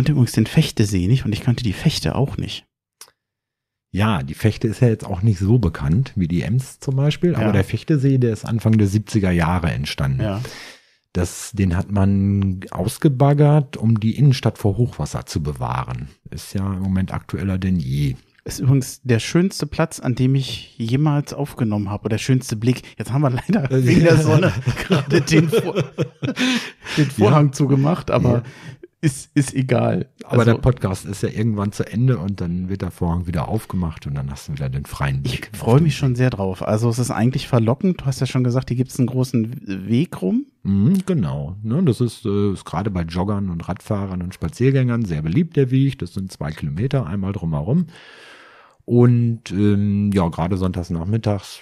kannte übrigens den Fechtesee nicht und ich kannte die Fechte auch nicht. Ja, die Fechte ist ja jetzt auch nicht so bekannt wie die Ems zum Beispiel, aber ja. der Fechtesee, der ist Anfang der 70er Jahre entstanden. Ja. Das, den hat man ausgebaggert, um die Innenstadt vor Hochwasser zu bewahren. Ist ja im Moment aktueller denn je. Ist übrigens der schönste Platz, an dem ich jemals aufgenommen habe, oder der schönste Blick. Jetzt haben wir leider wegen der Sonne gerade den, Vor den Vorhang ja. zugemacht, aber ist, ist egal. Aber also, der Podcast ist ja irgendwann zu Ende und dann wird der Vorhang wieder aufgemacht und dann hast du wieder den freien Weg. Ich freue mich schon sehr drauf. Also es ist eigentlich verlockend. Du hast ja schon gesagt, hier gibt es einen großen Weg rum. Mhm, genau. Ne, das ist, äh, ist gerade bei Joggern und Radfahrern und Spaziergängern sehr beliebt, der Weg. Das sind zwei Kilometer einmal drumherum. Und ähm, ja, gerade Sonntagsnachmittags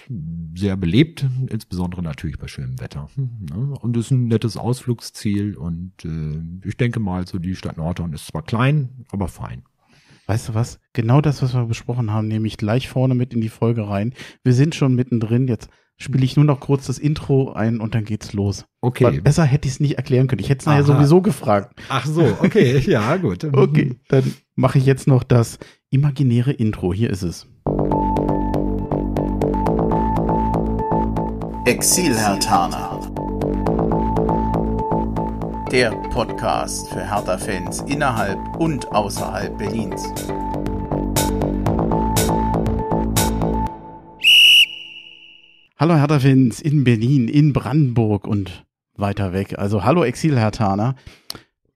sehr belebt, insbesondere natürlich bei schönem Wetter. Ne? Und ist ein nettes Ausflugsziel. Und äh, ich denke mal, so die Stadt Nordhorn ist zwar klein, aber fein. Weißt du was? Genau das, was wir besprochen haben, nehme ich gleich vorne mit in die Folge rein. Wir sind schon mittendrin. Jetzt spiele ich nur noch kurz das Intro ein und dann geht's los. Okay. Weil besser hätte ich es nicht erklären können. Ich hätte es nachher sowieso gefragt. Ach so, okay, ja, gut. okay, dann mache ich jetzt noch das imaginäre Intro. Hier ist es. Exil Hertana. Der Podcast für Hertha-Fans innerhalb und außerhalb Berlins. Hallo Hertha-Fans in Berlin, in Brandenburg und weiter weg. Also hallo Exil Hertaner,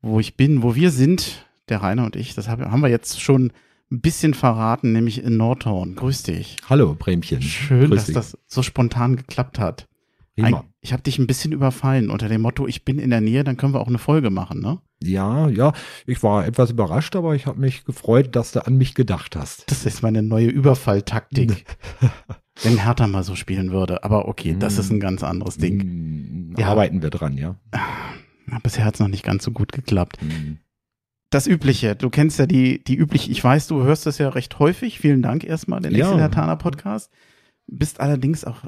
wo ich bin, wo wir sind, der Rainer und ich. Das haben wir jetzt schon ein bisschen verraten, nämlich in Nordhorn. Grüß dich. Hallo, Bremchen. Schön, Grüß dass dich. das so spontan geklappt hat. Prima. Ich habe dich ein bisschen überfallen unter dem Motto, ich bin in der Nähe, dann können wir auch eine Folge machen, ne? Ja, ja. Ich war etwas überrascht, aber ich habe mich gefreut, dass du an mich gedacht hast. Das ist meine neue Überfalltaktik. Ne. Wenn Hertha mal so spielen würde. Aber okay, das ist ein mm. ganz anderes Ding. Mm. Ja, arbeiten wir dran, ja. Bisher hat es noch nicht ganz so gut geklappt. Mhm das Übliche. Du kennst ja die, die übliche, ich weiß, du hörst das ja recht häufig. Vielen Dank erstmal, den ja. Exelatana Podcast. Bist allerdings auch,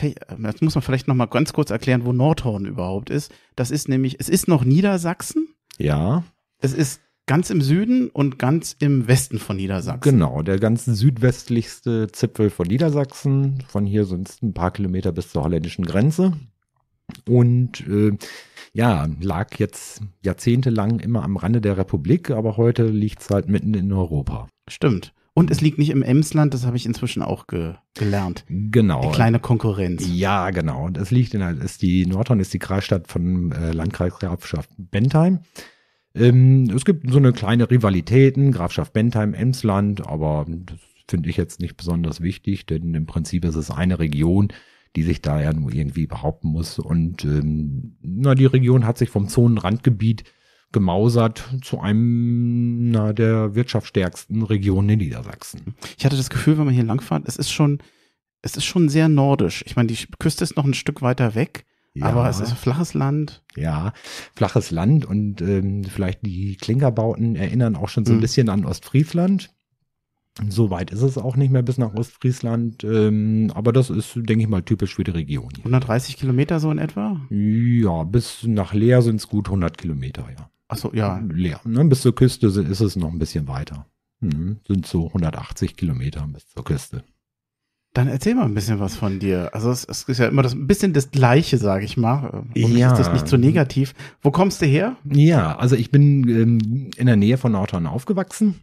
äh, äh, das muss man vielleicht nochmal ganz kurz erklären, wo Nordhorn überhaupt ist. Das ist nämlich, es ist noch Niedersachsen. Ja. Es ist ganz im Süden und ganz im Westen von Niedersachsen. Genau, der ganz südwestlichste Zipfel von Niedersachsen. Von hier sind es ein paar Kilometer bis zur holländischen Grenze. Und äh, ja, lag jetzt jahrzehntelang immer am Rande der Republik, aber heute liegt es halt mitten in Europa. Stimmt. Und es liegt nicht im Emsland, das habe ich inzwischen auch ge gelernt. Genau. Die kleine Konkurrenz. Ja, genau. Und es liegt in der, ist die Nordhorn ist die Kreisstadt von äh, Landkreis Grafschaft Bentheim. Ähm, es gibt so eine kleine Rivalitäten, Grafschaft Bentheim, Emsland, aber das finde ich jetzt nicht besonders wichtig, denn im Prinzip ist es eine Region die sich da ja nur irgendwie behaupten muss. Und ähm, na, die Region hat sich vom Zonenrandgebiet gemausert zu einem na, der wirtschaftsstärksten Regionen in Niedersachsen. Ich hatte das Gefühl, wenn man hier langfährt, es ist schon, es ist schon sehr nordisch. Ich meine, die Küste ist noch ein Stück weiter weg. Ja. Aber es ist flaches Land. Ja, flaches Land und ähm, vielleicht die Klinkerbauten erinnern auch schon so ein mhm. bisschen an Ostfriesland. So weit ist es auch nicht mehr bis nach Ostfriesland, ähm, aber das ist, denke ich mal, typisch für die Region. Hier. 130 Kilometer so in etwa? Ja, bis nach Leer sind es gut 100 Kilometer, ja. Achso, ja. Leer. Ne? Bis zur Küste ist es noch ein bisschen weiter. Mhm. Sind so 180 Kilometer bis zur Küste. Dann erzähl mal ein bisschen was von dir. Also es, es ist ja immer das ein bisschen das Gleiche, sage ich mal. Und ja. ist das nicht so negativ. Wo kommst du her? Ja, also ich bin ähm, in der Nähe von Nordhorn aufgewachsen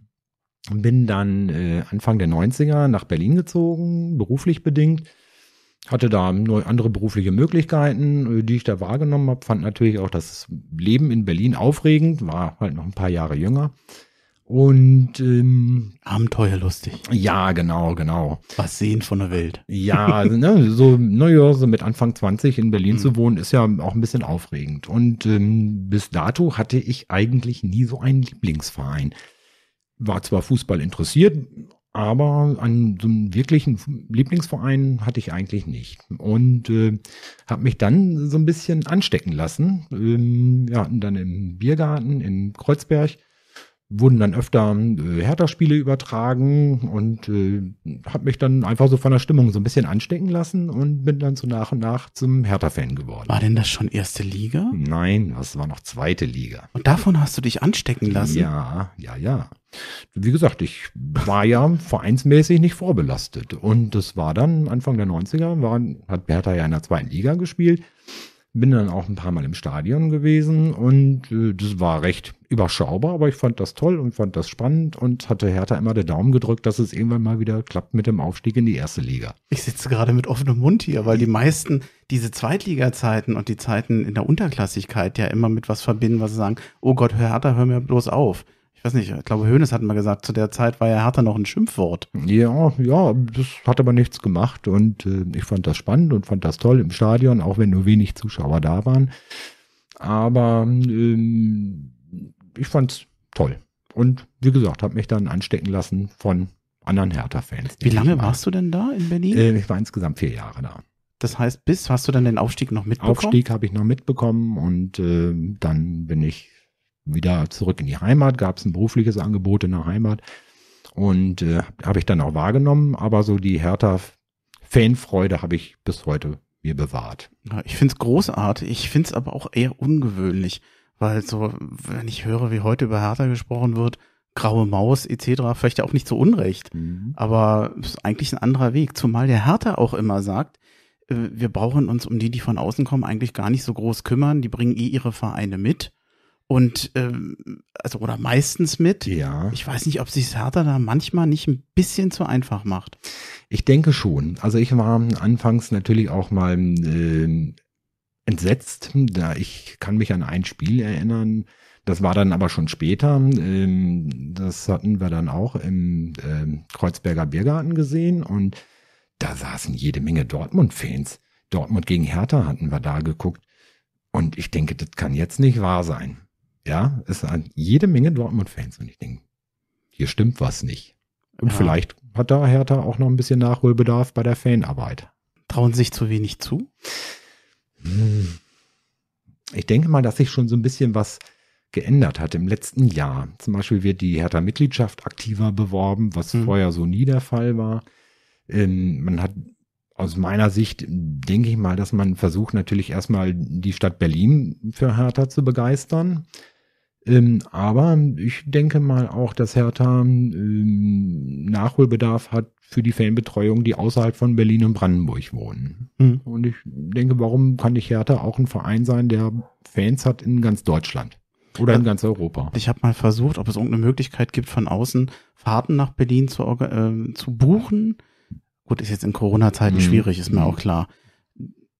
bin dann äh, Anfang der 90er nach Berlin gezogen, beruflich bedingt. Hatte da andere berufliche Möglichkeiten, äh, die ich da wahrgenommen habe. Fand natürlich auch das Leben in Berlin aufregend, war halt noch ein paar Jahre jünger. Und ähm, Abenteuerlustig. Ja, genau, genau. Was sehen von der Welt. Ja, also, ne, so, naja, ne, so mit Anfang 20 in Berlin mhm. zu wohnen, ist ja auch ein bisschen aufregend. Und ähm, bis dato hatte ich eigentlich nie so einen Lieblingsverein war zwar Fußball interessiert, aber einen, so einem wirklichen Lieblingsverein hatte ich eigentlich nicht. Und äh, habe mich dann so ein bisschen anstecken lassen. Ähm, wir hatten dann im Biergarten in Kreuzberg, wurden dann öfter äh, Hertha-Spiele übertragen und äh, habe mich dann einfach so von der Stimmung so ein bisschen anstecken lassen und bin dann so nach und nach zum Hertha-Fan geworden. War denn das schon erste Liga? Nein, das war noch zweite Liga. Und davon hast du dich anstecken lassen? Ja, ja, ja. Wie gesagt, ich war ja vereinsmäßig nicht vorbelastet. Und das war dann Anfang der 90er, war, hat Bertha ja in der zweiten Liga gespielt. Bin dann auch ein paar Mal im Stadion gewesen und äh, das war recht überschaubar, aber ich fand das toll und fand das spannend und hatte Hertha immer den Daumen gedrückt, dass es irgendwann mal wieder klappt mit dem Aufstieg in die erste Liga. Ich sitze gerade mit offenem Mund hier, weil die meisten diese Zweitliga-Zeiten und die Zeiten in der Unterklassigkeit ja immer mit was verbinden, was sie sagen, oh Gott, Hertha, hör mir bloß auf ich weiß nicht, ich glaube, Hönes hat mal gesagt, zu der Zeit war ja Hertha noch ein Schimpfwort. Ja, ja, das hat aber nichts gemacht und äh, ich fand das spannend und fand das toll im Stadion, auch wenn nur wenig Zuschauer da waren. Aber ähm, ich fand's toll. Und wie gesagt, habe mich dann anstecken lassen von anderen Hertha-Fans. Wie lange warst du denn da in Berlin? Äh, ich war insgesamt vier Jahre da. Das heißt, bis hast du dann den Aufstieg noch mitbekommen? Aufstieg habe ich noch mitbekommen und äh, dann bin ich wieder zurück in die Heimat, gab es ein berufliches Angebot in der Heimat und äh, habe ich dann auch wahrgenommen, aber so die Hertha Fanfreude habe ich bis heute mir bewahrt. Ja, ich find's großartig, ich find's aber auch eher ungewöhnlich, weil so, wenn ich höre, wie heute über Hertha gesprochen wird, graue Maus etc., vielleicht auch nicht so unrecht, mhm. aber ist eigentlich ein anderer Weg, zumal der Hertha auch immer sagt, äh, wir brauchen uns um die, die von außen kommen, eigentlich gar nicht so groß kümmern. Die bringen eh ihre Vereine mit und ähm, also oder meistens mit. Ja. Ich weiß nicht, ob sich Hertha da manchmal nicht ein bisschen zu einfach macht. Ich denke schon. Also ich war anfangs natürlich auch mal äh, entsetzt, da ich kann mich an ein Spiel erinnern. Das war dann aber schon später. Ähm, das hatten wir dann auch im äh, Kreuzberger Biergarten gesehen und da saßen jede Menge Dortmund-Fans. Dortmund gegen Hertha hatten wir da geguckt. Und ich denke, das kann jetzt nicht wahr sein. Ja, es sind jede Menge Dortmund-Fans und ich denke, hier stimmt was nicht. Und ja. vielleicht hat da Hertha auch noch ein bisschen Nachholbedarf bei der Fanarbeit. Trauen sich zu wenig zu? Hm. Ich denke mal, dass sich schon so ein bisschen was geändert hat im letzten Jahr. Zum Beispiel wird die Hertha-Mitgliedschaft aktiver beworben, was hm. vorher so nie der Fall war. Ähm, man hat aus meiner Sicht, denke ich mal, dass man versucht natürlich erstmal die Stadt Berlin für Hertha zu begeistern. Ähm, aber ich denke mal auch, dass Hertha ähm, Nachholbedarf hat für die Fanbetreuung, die außerhalb von Berlin und Brandenburg wohnen. Mhm. Und ich denke, warum kann nicht Hertha auch ein Verein sein, der Fans hat in ganz Deutschland? Oder in ganz Europa. Ich habe mal versucht, ob es irgendeine Möglichkeit gibt, von außen Fahrten nach Berlin zu, äh, zu buchen. Gut, ist jetzt in Corona-Zeiten mhm. schwierig, ist mir auch klar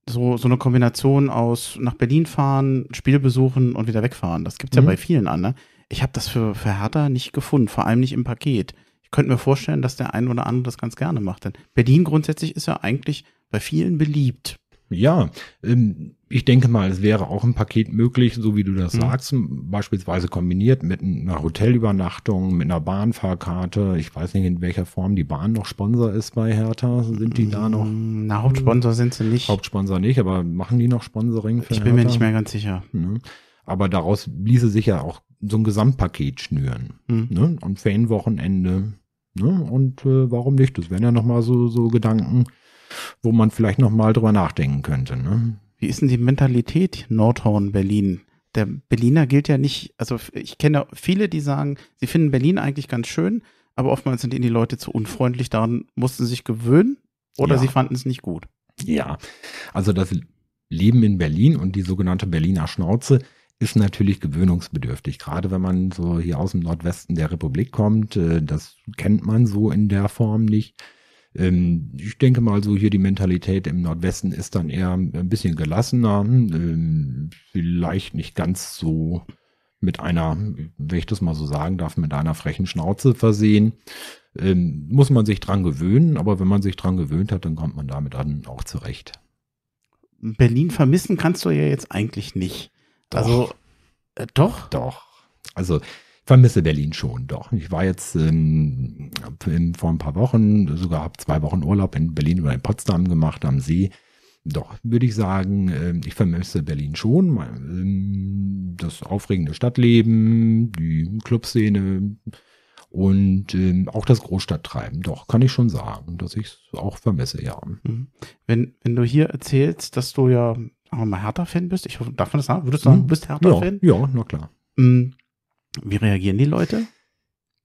so, so eine Kombination aus nach Berlin fahren, Spiel besuchen und wieder wegfahren. Das gibt es ja mhm. bei vielen an, ne? Ich habe das für, für Hertha nicht gefunden, vor allem nicht im Paket. Ich könnte mir vorstellen, dass der ein oder andere das ganz gerne macht. Denn Berlin grundsätzlich ist ja eigentlich bei vielen beliebt. Ja, ähm, ich denke mal, es wäre auch ein Paket möglich, so wie du das mhm. sagst, beispielsweise kombiniert mit einer Hotelübernachtung, mit einer Bahnfahrkarte. Ich weiß nicht, in welcher Form die Bahn noch Sponsor ist bei Hertha. Sind die da mm, noch? Na, Hauptsponsor sind sie nicht. Hauptsponsor nicht, aber machen die noch Sponsoring? Für ich bin Hertha? mir nicht mehr ganz sicher. Mhm. Aber daraus ließe sich ja auch so ein Gesamtpaket schnüren. Mhm. Ne? Am Fanwochenende. Ne? Und äh, warum nicht? Das wären ja nochmal so, so Gedanken, wo man vielleicht nochmal drüber nachdenken könnte. Ne? Wie ist denn die Mentalität Nordhorn-Berlin? Der Berliner gilt ja nicht, also ich kenne viele, die sagen, sie finden Berlin eigentlich ganz schön, aber oftmals sind ihnen die Leute zu unfreundlich, daran mussten sie sich gewöhnen oder ja. sie fanden es nicht gut. Ja, also das Leben in Berlin und die sogenannte Berliner Schnauze ist natürlich gewöhnungsbedürftig. Gerade wenn man so hier aus dem Nordwesten der Republik kommt, äh, das kennt man so in der Form nicht. Ähm, ich denke mal so hier die Mentalität im Nordwesten ist dann eher ein bisschen gelassener, ähm, vielleicht nicht ganz so mit einer, wenn ich das mal so sagen darf, mit einer frechen Schnauze versehen. Ähm, muss man sich dran gewöhnen, aber wenn man sich dran gewöhnt hat, dann kommt man damit dann auch zurecht. Berlin vermissen kannst du ja jetzt eigentlich nicht. Doch. Also, äh, doch? Doch. Also, vermisse Berlin schon doch. Ich war jetzt ähm, vor ein paar Wochen, sogar habe zwei Wochen Urlaub in Berlin oder in Potsdam gemacht am See. Doch, würde ich sagen, äh, ich vermisse Berlin schon. Ähm, das aufregende Stadtleben, die Clubszene und äh, auch das Großstadttreiben. Doch, kann ich schon sagen, dass ich es auch vermisse, ja. Mhm. Wenn, wenn du hier erzählst, dass du ja auch mal Hertha-Fan bist, ich hoffe, darf man das sagen? Würdest du sagen, hm. du bist Hertha-Fan? Ja, ja, na klar. Mhm wie reagieren die Leute?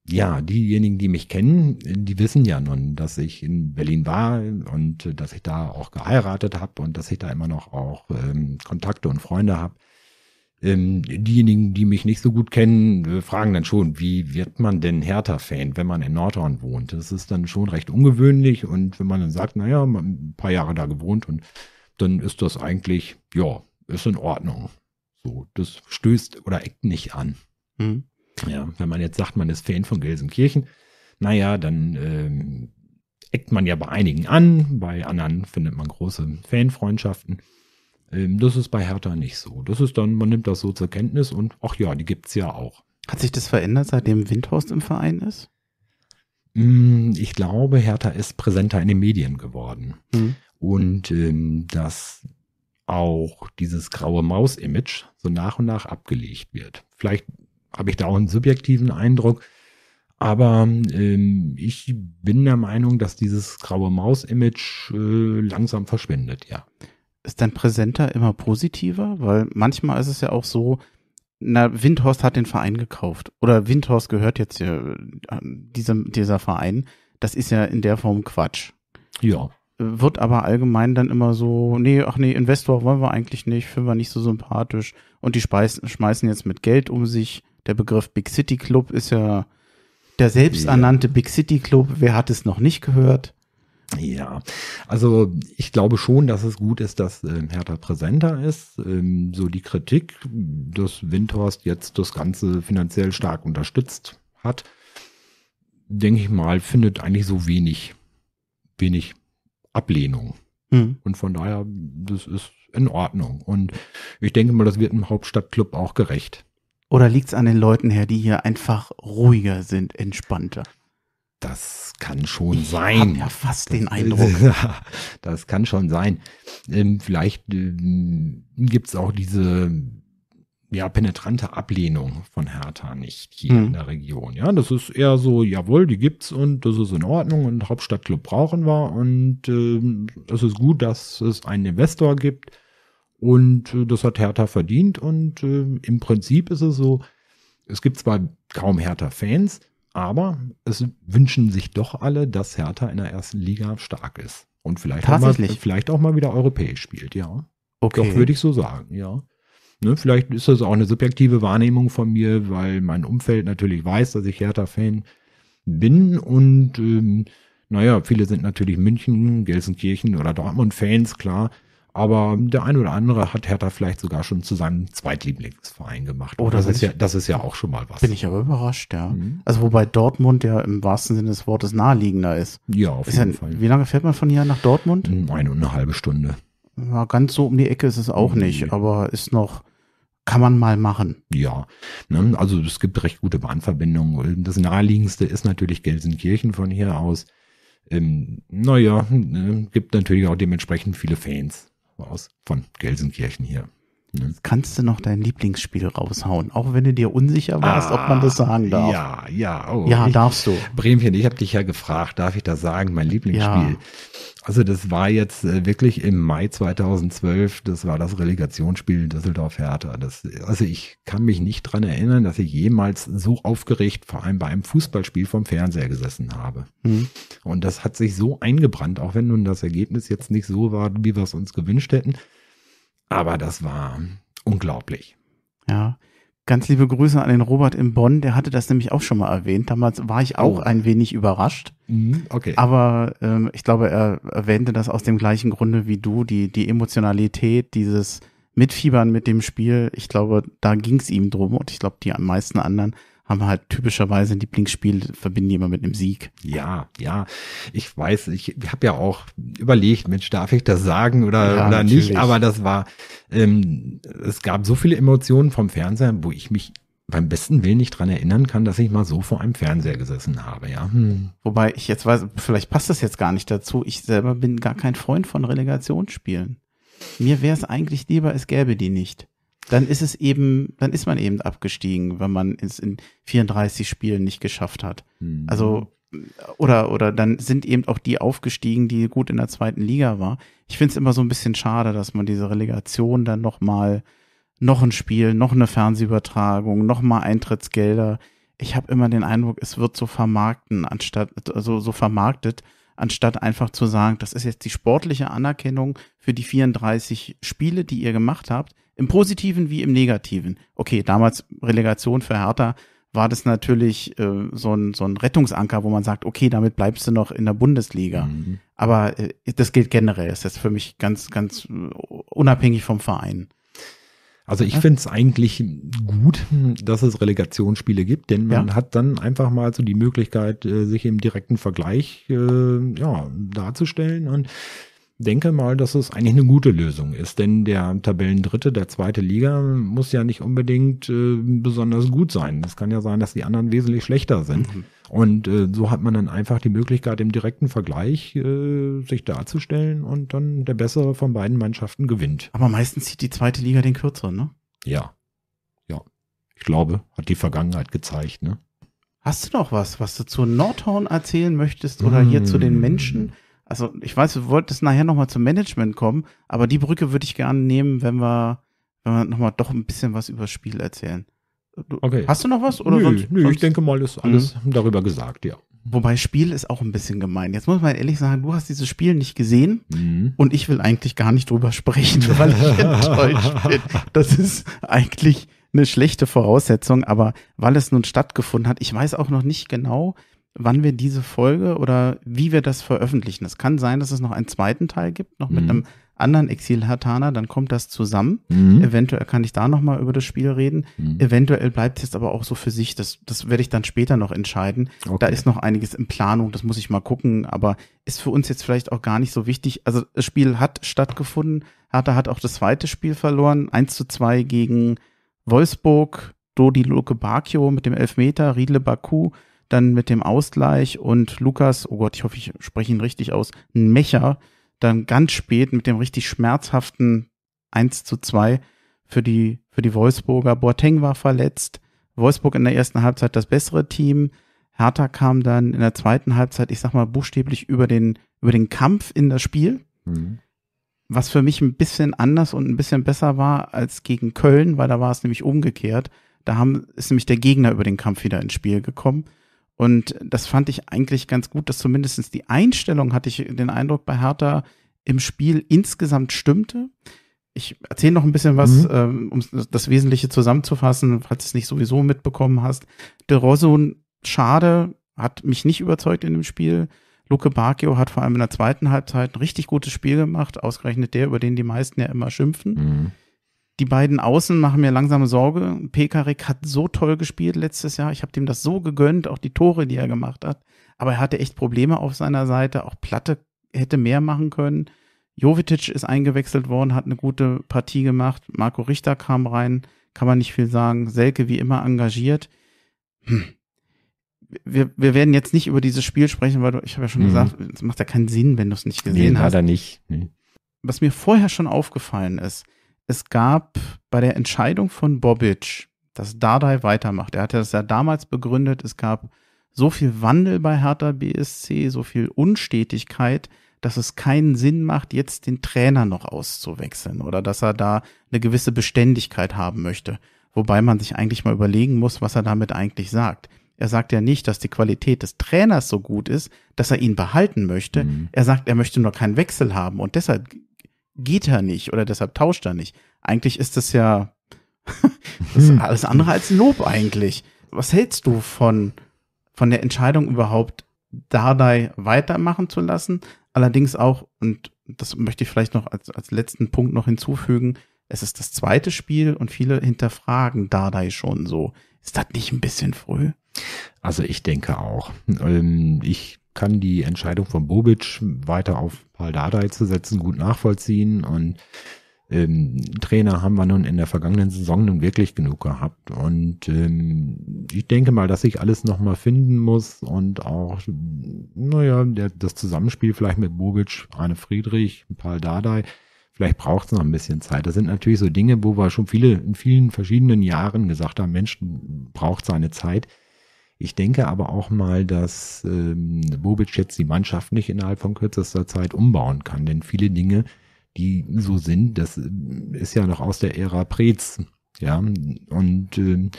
Ja, diejenigen, die mich kennen, die wissen ja nun, dass ich in Berlin war und dass ich da auch geheiratet habe und dass ich da immer noch auch ähm, Kontakte und Freunde habe. Ähm, diejenigen, die mich nicht so gut kennen, äh, fragen dann schon, wie wird man denn Hertha-Fan, wenn man in Nordhorn wohnt? Das ist dann schon recht ungewöhnlich und wenn man dann sagt, naja, man ein paar Jahre da gewohnt und dann ist das eigentlich, ja, ist in Ordnung. So, das stößt oder eckt nicht an. Mhm. Ja, wenn man jetzt sagt, man ist Fan von Gelsenkirchen, naja, dann ähm, eckt man ja bei einigen an, bei anderen findet man große Fanfreundschaften. Ähm, das ist bei Hertha nicht so. Das ist dann, man nimmt das so zur Kenntnis und ach ja, die gibt's ja auch. Hat sich das verändert, seitdem Windhorst im Verein ist? Hm, ich glaube, Hertha ist präsenter in den Medien geworden. Mhm. Und ähm, dass auch dieses graue Maus-Image so nach und nach abgelegt wird. Vielleicht habe ich da auch einen subjektiven Eindruck. Aber ähm, ich bin der Meinung, dass dieses graue Maus-Image äh, langsam verschwindet, ja. Ist dein Präsenter immer positiver? Weil manchmal ist es ja auch so, na, Windhorst hat den Verein gekauft. Oder Windhorst gehört jetzt hier äh, diesem, dieser Verein. Das ist ja in der Form Quatsch. Ja. Wird aber allgemein dann immer so, nee, ach nee, Investor wollen wir eigentlich nicht, finden wir nicht so sympathisch. Und die speisen, schmeißen jetzt mit Geld um sich der Begriff Big City Club ist ja der selbsternannte ja. Big City Club. Wer hat es noch nicht gehört? Ja, also ich glaube schon, dass es gut ist, dass ähm, Hertha präsenter ist. Ähm, so die Kritik, dass Windhorst jetzt das Ganze finanziell stark unterstützt hat, denke ich mal, findet eigentlich so wenig, wenig Ablehnung. Hm. Und von daher, das ist in Ordnung. Und ich denke mal, das wird im Hauptstadtclub auch gerecht. Oder liegt es an den Leuten her, die hier einfach ruhiger sind, entspannter? Das kann schon ich sein. Ich ja fast das, den Eindruck. das kann schon sein. Ähm, vielleicht ähm, gibt es auch diese ja, penetrante Ablehnung von Hertha nicht hier hm. in der Region. Ja, das ist eher so, jawohl, die gibt's und das ist in Ordnung und Hauptstadtclub brauchen wir und äh, es ist gut, dass es einen Investor gibt, und äh, das hat Hertha verdient. Und äh, im Prinzip ist es so, es gibt zwar kaum Hertha-Fans, aber es wünschen sich doch alle, dass Hertha in der ersten Liga stark ist. Und vielleicht, auch mal, vielleicht auch mal wieder europäisch spielt, ja. Okay. Doch würde ich so sagen, ja. Ne, vielleicht ist das auch eine subjektive Wahrnehmung von mir, weil mein Umfeld natürlich weiß, dass ich Hertha-Fan bin und ähm, naja, viele sind natürlich München, Gelsenkirchen oder Dortmund-Fans, klar aber der ein oder andere hat Hertha vielleicht sogar schon zu seinem Zweitlieblingsverein gemacht. Oh, das, ist ja, das ist ja auch schon mal was. Bin ich aber überrascht, ja. Mhm. Also wobei Dortmund ja im wahrsten Sinne des Wortes naheliegender ist. Ja, auf ist jeden ja, Fall. Wie lange fährt man von hier nach Dortmund? Hm, eine und eine halbe Stunde. Ja, ganz so um die Ecke ist es auch mhm. nicht, aber ist noch, kann man mal machen. Ja, ne? also es gibt recht gute Bahnverbindungen. Das naheliegendste ist natürlich Gelsenkirchen von hier aus. Ähm, naja, ne? gibt natürlich auch dementsprechend viele Fans aus von Gelsenkirchen hier. Ne? Kannst du noch dein Lieblingsspiel raushauen, auch wenn du dir unsicher warst, ah, ob man das ah, sagen darf? Ja, ja. Oh, ja, ich, darfst du. Bremchen, ich habe dich ja gefragt, darf ich das sagen, mein Lieblingsspiel? Ja. Also das war jetzt äh, wirklich im Mai 2012, das war das Relegationsspiel in Düsseldorf-Hertha. Also ich kann mich nicht dran erinnern, dass ich jemals so aufgeregt vor allem bei einem Fußballspiel vom Fernseher gesessen habe. Mhm. Und das hat sich so eingebrannt, auch wenn nun das Ergebnis jetzt nicht so war, wie wir es uns gewünscht hätten. Aber das war unglaublich. Ja. Ganz liebe Grüße an den Robert in Bonn, der hatte das nämlich auch schon mal erwähnt. Damals war ich auch oh. ein wenig überrascht. Mhm, okay. Aber ähm, ich glaube, er erwähnte das aus dem gleichen Grunde wie du, die, die Emotionalität, dieses Mitfiebern mit dem Spiel. Ich glaube, da ging es ihm drum und ich glaube, die am meisten anderen haben halt typischerweise ein Lieblingsspiel, verbinden die immer mit einem Sieg. Ja, ja. Ich weiß, ich habe ja auch überlegt, Mensch, darf ich das sagen oder, ja, oder nicht? Aber das war, ähm, es gab so viele Emotionen vom Fernseher, wo ich mich beim besten Willen nicht dran erinnern kann, dass ich mal so vor einem Fernseher gesessen habe, ja. Hm. Wobei ich jetzt weiß, vielleicht passt das jetzt gar nicht dazu. Ich selber bin gar kein Freund von Relegationsspielen. Mir wäre es eigentlich lieber, es gäbe die nicht dann ist es eben, dann ist man eben abgestiegen, wenn man es in 34 Spielen nicht geschafft hat. Mhm. Also oder oder dann sind eben auch die aufgestiegen, die gut in der zweiten Liga war. Ich finde es immer so ein bisschen schade, dass man diese Relegation dann nochmal, noch ein Spiel, noch eine Fernsehübertragung, nochmal Eintrittsgelder. Ich habe immer den Eindruck, es wird so vermarkten anstatt also so vermarktet anstatt einfach zu sagen, das ist jetzt die sportliche Anerkennung für die 34 Spiele, die ihr gemacht habt. Im Positiven wie im Negativen. Okay, damals Relegation für Hertha war das natürlich äh, so, ein, so ein Rettungsanker, wo man sagt, okay, damit bleibst du noch in der Bundesliga. Mhm. Aber äh, das gilt generell. Das ist für mich ganz, ganz äh, unabhängig vom Verein. Also ich finde es eigentlich gut, dass es Relegationsspiele gibt, denn man ja. hat dann einfach mal so die Möglichkeit, äh, sich im direkten Vergleich äh, ja, darzustellen. Und denke mal, dass es eigentlich eine gute Lösung ist, denn der Tabellendritte der zweite Liga muss ja nicht unbedingt äh, besonders gut sein. Es kann ja sein, dass die anderen wesentlich schlechter sind. Mhm. Und äh, so hat man dann einfach die Möglichkeit, im direkten Vergleich äh, sich darzustellen und dann der bessere von beiden Mannschaften gewinnt. Aber meistens zieht die zweite Liga den kürzeren, ne? Ja. Ja. Ich glaube, hat die Vergangenheit gezeigt, ne? Hast du noch was, was du zu Nordhorn erzählen möchtest oder mm. hier zu den hm. Menschen? also ich weiß, du wolltest nachher nochmal zum Management kommen, aber die Brücke würde ich gerne nehmen, wenn wir, wenn wir nochmal doch ein bisschen was über das Spiel erzählen. Du, okay. Hast du noch was? Oder nö, sonst, nö sonst? ich denke mal, ist alles mhm. darüber gesagt, ja. Wobei Spiel ist auch ein bisschen gemein. Jetzt muss man ehrlich sagen, du hast dieses Spiel nicht gesehen mhm. und ich will eigentlich gar nicht drüber sprechen, weil ich enttäuscht bin. Das ist eigentlich eine schlechte Voraussetzung, aber weil es nun stattgefunden hat, ich weiß auch noch nicht genau, wann wir diese Folge oder wie wir das veröffentlichen. Es kann sein, dass es noch einen zweiten Teil gibt, noch mhm. mit einem anderen Exil-Hatana, dann kommt das zusammen. Mhm. Eventuell kann ich da nochmal über das Spiel reden. Mhm. Eventuell bleibt es jetzt aber auch so für sich. Das, das werde ich dann später noch entscheiden. Okay. Da ist noch einiges in Planung, das muss ich mal gucken, aber ist für uns jetzt vielleicht auch gar nicht so wichtig. Also das Spiel hat stattgefunden. Hertha hat auch das zweite Spiel verloren. 1 zu 2 gegen Wolfsburg, Dodi Luke Bakio mit dem Elfmeter, Riedle Baku dann mit dem Ausgleich und Lukas, oh Gott, ich hoffe, ich spreche ihn richtig aus, ein Mecher, dann ganz spät mit dem richtig schmerzhaften 1 zu 2 für die, für die Wolfsburger. Boateng war verletzt. Wolfsburg in der ersten Halbzeit das bessere Team. Hertha kam dann in der zweiten Halbzeit, ich sag mal, buchstäblich über den, über den Kampf in das Spiel. Mhm. Was für mich ein bisschen anders und ein bisschen besser war als gegen Köln, weil da war es nämlich umgekehrt. Da haben, ist nämlich der Gegner über den Kampf wieder ins Spiel gekommen. Und das fand ich eigentlich ganz gut, dass zumindest die Einstellung, hatte ich den Eindruck bei Hertha, im Spiel insgesamt stimmte. Ich erzähle noch ein bisschen was, mhm. Ähm, um das Wesentliche zusammenzufassen, falls du es nicht sowieso mitbekommen hast. De Rosso, schade, hat mich nicht überzeugt in dem Spiel. Luke Bacchio hat vor allem in der zweiten Halbzeit ein richtig gutes Spiel gemacht, ausgerechnet der, über den die meisten ja immer schimpfen. Mhm die beiden Außen machen mir langsame Sorge. Pekarik hat so toll gespielt letztes Jahr. Ich habe dem das so gegönnt, auch die Tore, die er gemacht hat. Aber er hatte echt Probleme auf seiner Seite. Auch Platte hätte mehr machen können. Jovetic ist eingewechselt worden, hat eine gute Partie gemacht. Marco Richter kam rein, kann man nicht viel sagen. Selke wie immer engagiert. Hm. Wir, wir werden jetzt nicht über dieses Spiel sprechen, weil du, ich habe ja schon mhm. gesagt, es macht ja keinen Sinn, wenn du es nicht gesehen nee, hast. Leider nicht. Nee. Was mir vorher schon aufgefallen ist, es gab bei der Entscheidung von Bobic, dass Dardai weitermacht. Er hatte das ja damals begründet. Es gab so viel Wandel bei Hertha BSC, so viel Unstetigkeit, dass es keinen Sinn macht, jetzt den Trainer noch auszuwechseln oder dass er da eine gewisse Beständigkeit haben möchte. Wobei man sich eigentlich mal überlegen muss, was er damit eigentlich sagt. Er sagt ja nicht, dass die Qualität des Trainers so gut ist, dass er ihn behalten möchte. Mhm. Er sagt, er möchte nur keinen Wechsel haben und deshalb geht er nicht oder deshalb tauscht er nicht. Eigentlich ist das ja das ist hm. alles andere als Lob eigentlich. Was hältst du von, von der Entscheidung überhaupt, Dardai weitermachen zu lassen? Allerdings auch, und das möchte ich vielleicht noch als, als letzten Punkt noch hinzufügen, es ist das zweite Spiel und viele hinterfragen Dardai schon so. Ist das nicht ein bisschen früh? Also ich denke auch. Ähm, ich kann die Entscheidung von Bobic weiter auf Paul Dardai zu setzen gut nachvollziehen und ähm, Trainer haben wir nun in der vergangenen Saison nun wirklich genug gehabt. Und ähm, ich denke mal, dass ich alles nochmal finden muss und auch, naja, der, das Zusammenspiel vielleicht mit Bobic, Arne Friedrich, Paul Dardai, vielleicht braucht es noch ein bisschen Zeit. Das sind natürlich so Dinge, wo wir schon viele in vielen verschiedenen Jahren gesagt haben, Mensch braucht seine Zeit. Ich denke aber auch mal, dass ähm, Bobic jetzt die Mannschaft nicht innerhalb von kürzester Zeit umbauen kann, denn viele Dinge, die so sind, das äh, ist ja noch aus der Ära Prez. Ja, und äh,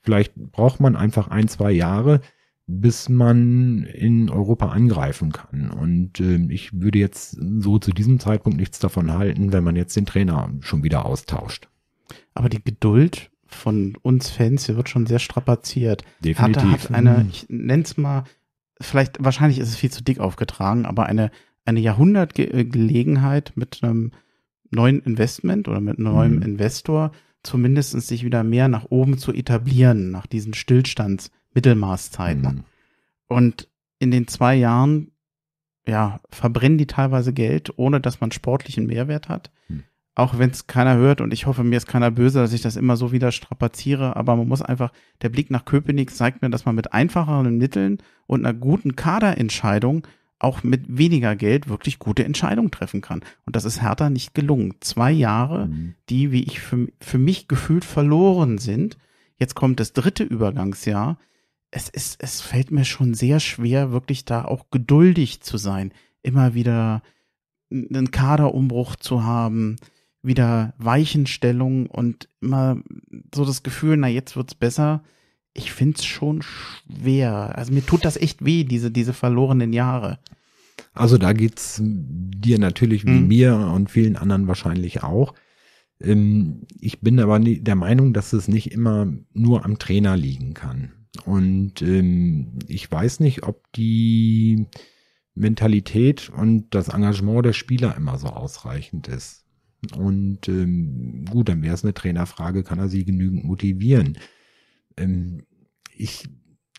vielleicht braucht man einfach ein, zwei Jahre, bis man in Europa angreifen kann. Und äh, ich würde jetzt so zu diesem Zeitpunkt nichts davon halten, wenn man jetzt den Trainer schon wieder austauscht. Aber die Geduld von uns Fans, hier wird schon sehr strapaziert. Definitiv. Hatte, hat eine, mhm. ich nenne es mal, vielleicht, wahrscheinlich ist es viel zu dick aufgetragen, aber eine, eine Jahrhundertgelegenheit mit einem neuen Investment oder mit einem neuen mhm. Investor zumindest sich wieder mehr nach oben zu etablieren, nach diesen Stillstands-Mittelmaßzeiten. Mhm. Und in den zwei Jahren, ja, verbrennen die teilweise Geld, ohne dass man sportlichen Mehrwert hat. Mhm auch wenn es keiner hört und ich hoffe, mir ist keiner böse, dass ich das immer so wieder strapaziere, aber man muss einfach, der Blick nach Köpenick zeigt mir, dass man mit einfacheren Mitteln und einer guten Kaderentscheidung auch mit weniger Geld wirklich gute Entscheidungen treffen kann. Und das ist Hertha nicht gelungen. Zwei Jahre, mhm. die, wie ich für, für mich gefühlt verloren sind. Jetzt kommt das dritte Übergangsjahr. Es ist, es fällt mir schon sehr schwer, wirklich da auch geduldig zu sein, immer wieder einen Kaderumbruch zu haben, wieder Weichenstellung und immer so das Gefühl, na jetzt wird's besser. Ich find's schon schwer. Also mir tut das echt weh, diese, diese verlorenen Jahre. Also da geht's dir natürlich wie mhm. mir und vielen anderen wahrscheinlich auch. Ähm, ich bin aber der Meinung, dass es nicht immer nur am Trainer liegen kann. Und ähm, ich weiß nicht, ob die Mentalität und das Engagement der Spieler immer so ausreichend ist. Und ähm, gut, dann wäre es eine Trainerfrage, kann er sie genügend motivieren? Ähm, ich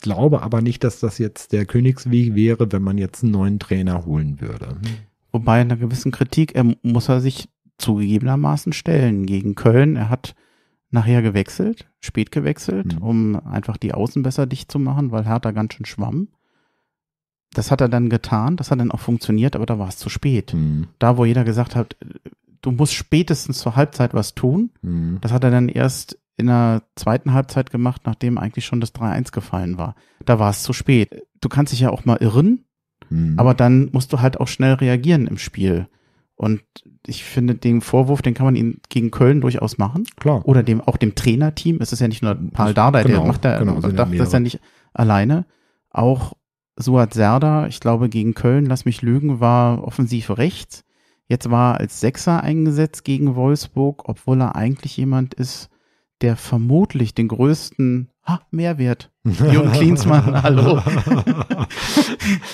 glaube aber nicht, dass das jetzt der Königsweg wäre, wenn man jetzt einen neuen Trainer holen würde. Wobei einer gewissen Kritik er, ähm, muss er sich zugegebenermaßen stellen gegen Köln. Er hat nachher gewechselt, spät gewechselt, mhm. um einfach die Außen besser dicht zu machen, weil Hertha ganz schön schwamm. Das hat er dann getan, das hat dann auch funktioniert, aber da war es zu spät. Mhm. Da, wo jeder gesagt hat, du musst spätestens zur Halbzeit was tun. Mhm. Das hat er dann erst in der zweiten Halbzeit gemacht, nachdem eigentlich schon das 3-1 gefallen war. Da war es zu spät. Du kannst dich ja auch mal irren, mhm. aber dann musst du halt auch schnell reagieren im Spiel. Und ich finde, den Vorwurf, den kann man ihm gegen Köln durchaus machen. Klar. Oder dem, auch dem Trainerteam. Es ist ja nicht nur Paul Dardai, genau, der macht da, genau, so das ist ja nicht alleine. Auch Suat Serda, ich glaube, gegen Köln, lass mich lügen, war offensiv rechts. Jetzt war er als Sechser eingesetzt gegen Wolfsburg, obwohl er eigentlich jemand ist, der vermutlich den größten ha, Mehrwert. Jürgen Klinsmann, hallo.